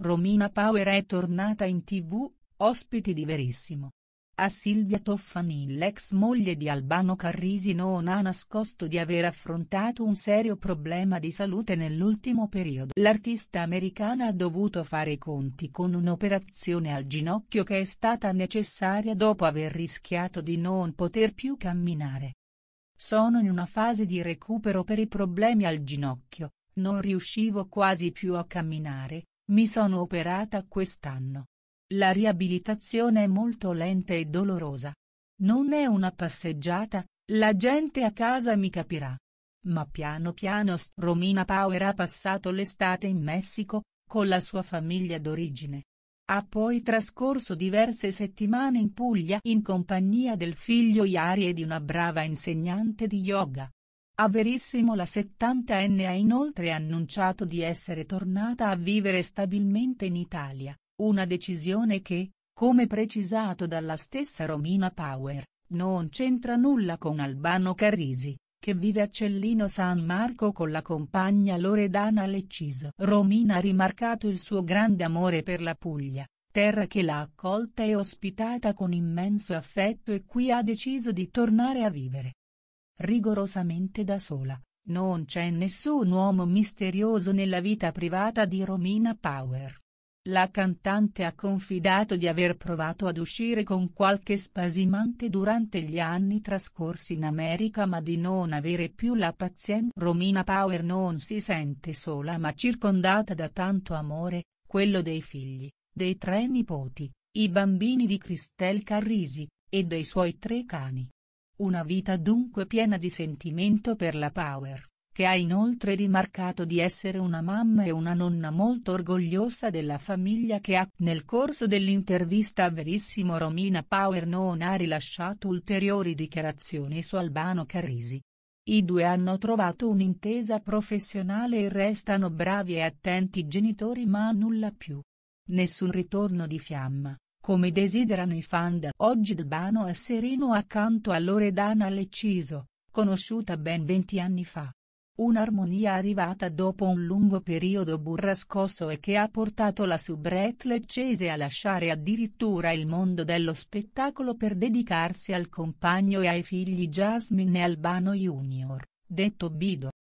Romina Power è tornata in tv, ospiti di Verissimo. A Silvia Toffanin l'ex moglie di Albano Carrisi non ha nascosto di aver affrontato un serio problema di salute nell'ultimo periodo. L'artista americana ha dovuto fare i conti con un'operazione al ginocchio che è stata necessaria dopo aver rischiato di non poter più camminare. Sono in una fase di recupero per i problemi al ginocchio, non riuscivo quasi più a camminare, mi sono operata quest'anno. La riabilitazione è molto lenta e dolorosa. Non è una passeggiata, la gente a casa mi capirà. Ma piano piano Romina Power ha passato l'estate in Messico, con la sua famiglia d'origine. Ha poi trascorso diverse settimane in Puglia in compagnia del figlio Iari e di una brava insegnante di yoga. A Verissimo la 70enne ha inoltre annunciato di essere tornata a vivere stabilmente in Italia, una decisione che, come precisato dalla stessa Romina Power, non c'entra nulla con Albano Carrisi, che vive a Cellino San Marco con la compagna Loredana Lecciso. Romina ha rimarcato il suo grande amore per la Puglia, terra che l'ha accolta e ospitata con immenso affetto e qui ha deciso di tornare a vivere rigorosamente da sola, non c'è nessun uomo misterioso nella vita privata di Romina Power. La cantante ha confidato di aver provato ad uscire con qualche spasimante durante gli anni trascorsi in America ma di non avere più la pazienza. Romina Power non si sente sola ma circondata da tanto amore, quello dei figli, dei tre nipoti, i bambini di Christelle Carrisi, e dei suoi tre cani. Una vita dunque piena di sentimento per la Power, che ha inoltre rimarcato di essere una mamma e una nonna molto orgogliosa della famiglia che ha. Nel corso dell'intervista a Verissimo Romina Power non ha rilasciato ulteriori dichiarazioni su Albano Carrisi. I due hanno trovato un'intesa professionale e restano bravi e attenti genitori ma nulla più. Nessun ritorno di fiamma. Come desiderano i fan da oggi Albano è sereno accanto a Loredana Lecciso, conosciuta ben 20 anni fa. Un'armonia arrivata dopo un lungo periodo burrascoso e che ha portato la soubrette leccese a lasciare addirittura il mondo dello spettacolo per dedicarsi al compagno e ai figli Jasmine e Albano Jr., detto Bido.